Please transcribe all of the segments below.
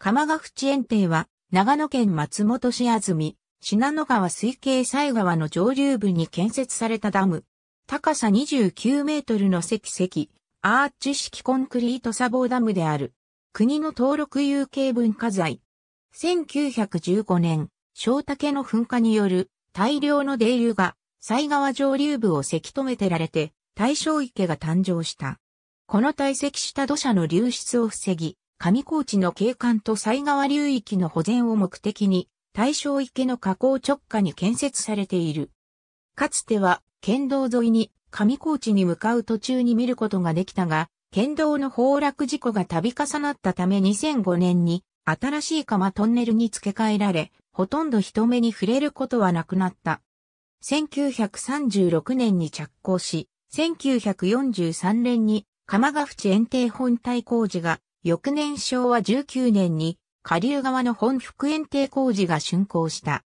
鎌ヶ淵園庭は、長野県松本市安住、信濃川水系西川の上流部に建設されたダム。高さ29メートルの積石、アーチ式コンクリート砂防ダムである。国の登録有形文化財。1915年、小竹の噴火による大量の泥流が西川上流部をせき止めてられて、大正池が誕生した。この堆積した土砂の流出を防ぎ、上高地の景観と西川流域の保全を目的に、大正池の河口直下に建設されている。かつては、県道沿いに上高地に向かう途中に見ることができたが、県道の崩落事故が度重なったため2005年に新しい釜トンネルに付け替えられ、ほとんど人目に触れることはなくなった。1936年に着工し、1943年に釜ヶ淵園庭本体工事が翌年昭和19年に下流側の本福園邸工事が竣工した。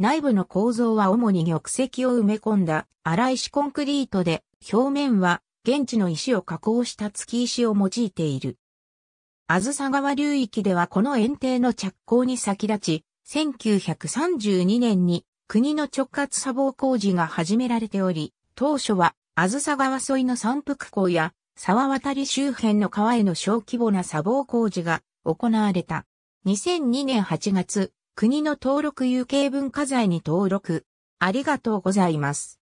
内部の構造は主に玉石を埋め込んだ荒石コンクリートで、表面は現地の石を加工した月石を用いている。あずさ川流域ではこの園庭の着工に先立ち、1932年に国の直轄砂防工事が始められており、当初はあずさ川沿いの山腹港や沢渡り周辺の川への小規模な砂防工事が行われた。2002年8月、国の登録有形文化財に登録。ありがとうございます。